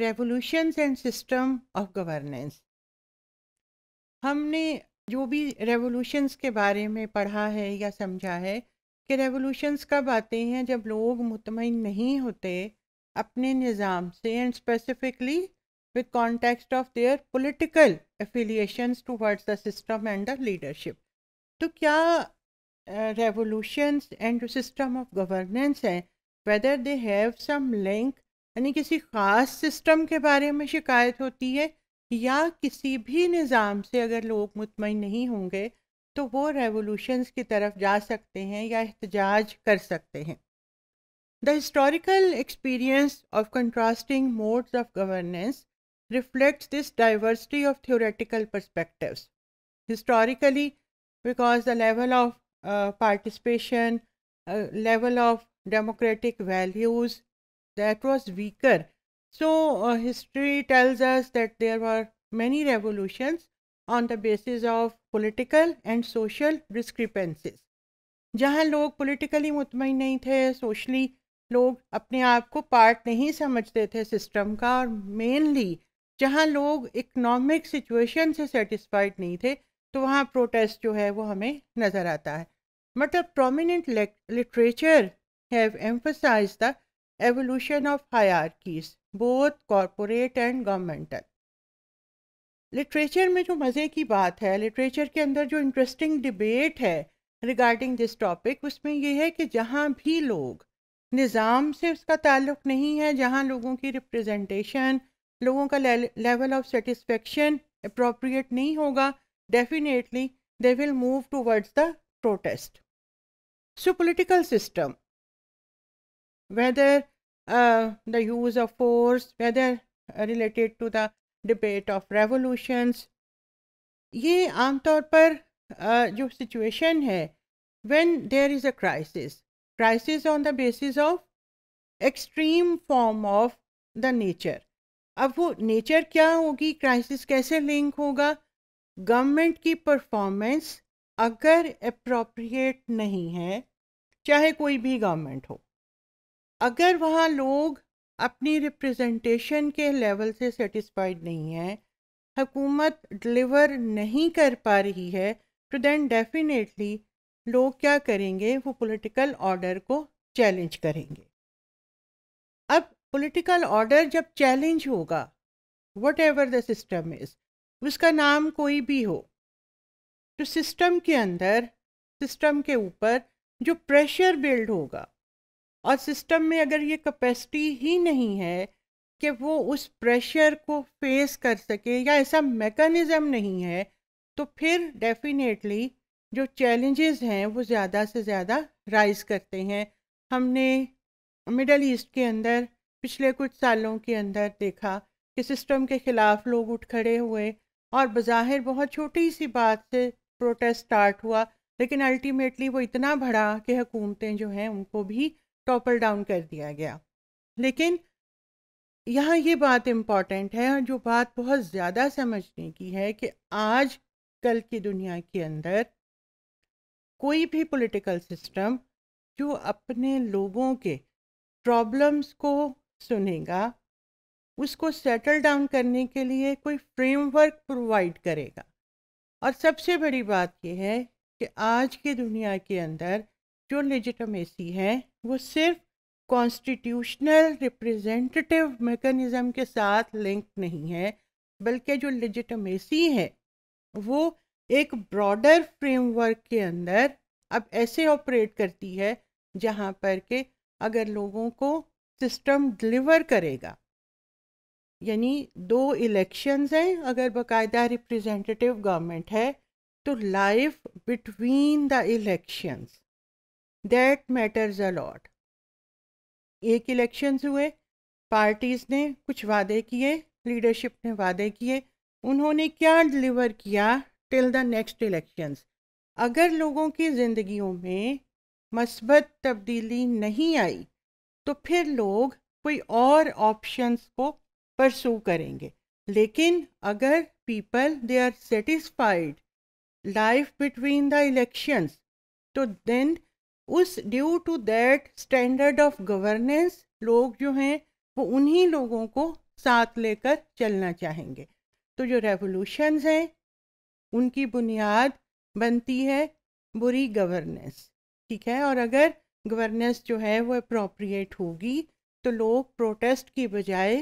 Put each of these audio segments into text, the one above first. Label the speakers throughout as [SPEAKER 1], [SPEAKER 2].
[SPEAKER 1] Revolutions and system of governance हमने जो भी रेवोल्यूशंस के बारे में पढ़ा है या समझा है कि रेवोल्यूशंस कब आते हैं जब लोग मुतमिन नहीं होते अपने निज़ाम से and specifically with context of their political affiliations towards the system and the leadership तो क्या revolutions and system of governance हैं whether they have some link यानी किसी ख़ास सिस्टम के बारे में शिकायत होती है या किसी भी निज़ाम से अगर लोग मुतमिन नहीं होंगे तो वो रेवोल्यूशन की तरफ जा सकते हैं या एहतजाज कर सकते हैं the historical experience of contrasting modes of governance reflects this diversity of theoretical perspective historically because the level of participation level of democratic values that was weaker. So uh, history tells us that there were many revolutions on the basis of political and social discrepancies. jahan log politically mutmain nahi the socially log apne aap ko part nahi samajhte the system ka aur mainly jahan log economic situation se satisfied nahi the to wahan protest jo hai wo hame nazar aata hai matlab prominent literature have emphasized the evolution of hierarchies, both corporate and governmental. Literature में जो मज़े की बात है literature के अंदर जो interesting debate है रिगार्डिंग दिस टॉपिक उसमें यह है कि जहाँ भी लोग निज़ाम से उसका ताल्लुक नहीं है जहाँ लोगों की रिप्रेजेंटेशन लोगों का लेवल ऑफ सेटिस्फेक्शन अप्रोप्रिएट नहीं होगा definitely they will move towards the protest so political system whether uh, the use of force, whether related to the debate of revolutions. ye aam taur par uh, jo situation hai when there is a crisis, crisis on the basis of extreme form of the nature. अब वो nature क्या होगी crisis कैसे link होगा government की performance अगर appropriate नहीं है चाहे कोई भी गवर्नमेंट हो अगर वहाँ लोग अपनी रिप्रेजेंटेशन के लेवल से सेटिस्फाइड नहीं है हकूमत डिलीवर नहीं कर पा रही है तो देन डेफिनेटली लोग क्या करेंगे वो पॉलिटिकल ऑर्डर को चैलेंज करेंगे अब पॉलिटिकल ऑर्डर जब चैलेंज होगा whatever the system is उसका नाम कोई भी हो तो सिस्टम के अंदर सिस्टम के ऊपर जो प्रेशर बिल्ड होगा और सिस्टम में अगर ये कैपेसिटी ही नहीं है कि वो उस प्रेशर को फेस कर सके या ऐसा मेकनिज़म नहीं है तो फिर डेफिनेटली जो चैलेंजेस हैं वो ज़्यादा से ज़्यादा राइज करते हैं हमने मिडल ईस्ट के अंदर पिछले कुछ सालों के अंदर देखा कि सिस्टम के ख़िलाफ़ लोग उठ खड़े हुए और बज़ाहिर बहुत छोटी सी बात से प्रोटेस्ट स्टार्ट हुआ लेकिन अल्टीमेटली वो इतना बढ़ा कि हुकूमतें जो हैं उनको भी टॉपल डाउन कर दिया गया लेकिन यहाँ ये बात इम्पॉर्टेंट है और जो बात बहुत ज़्यादा समझने की है कि आज कल की दुनिया के अंदर कोई भी पॉलिटिकल सिस्टम जो अपने लोगों के प्रॉब्लम्स को सुनेगा उसको सेटल डाउन करने के लिए कोई फ्रेमवर्क प्रोवाइड करेगा और सबसे बड़ी बात यह है कि आज की दुनिया के अंदर जो लेजिटमेसी है वो सिर्फ कॉन्स्टिट्यूशनल रिप्रेजेंटेटिव मेकनिज़म के साथ लिंक नहीं है बल्कि जो लेजिटमेसी है वो एक ब्रॉडर फ्रेमवर्क के अंदर अब ऐसे ऑपरेट करती है जहाँ पर के अगर लोगों को सिस्टम डिलीवर करेगा यानी दो इलेक्शंस हैं अगर बाकायदा रिप्रेजेंटेटिव गवर्नमेंट है तो life between the elections that matters a lot एक इलेक्शंस हुए पार्टीज़ ने कुछ वादे किए लीडरशिप ने वादे किए उन्होंने क्या डिलीवर किया टिल द नेक्स्ट इलेक्शंस अगर लोगों की ज़िंदगियों में मस्बत तब्दीली नहीं आई तो फिर लोग कोई और ऑप्शंस को परसू करेंगे लेकिन अगर people they are satisfied life between the elections तो देन उस due to that standard of governance लोग जो हैं वो उन्हीं लोगों को साथ लेकर चलना चाहेंगे तो जो रेवोल्यूशंस हैं उनकी बुनियाद बनती है बुरी गवर्नेंस ठीक है और अगर गवर्नेंस जो है वो अप्रोप्रिएट होगी तो लोग प्रोटेस्ट की बजाय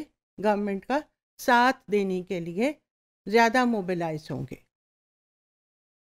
[SPEAKER 1] गवर्नमेंट का साथ देने के लिए ज़्यादा मोबिलाइज होंगे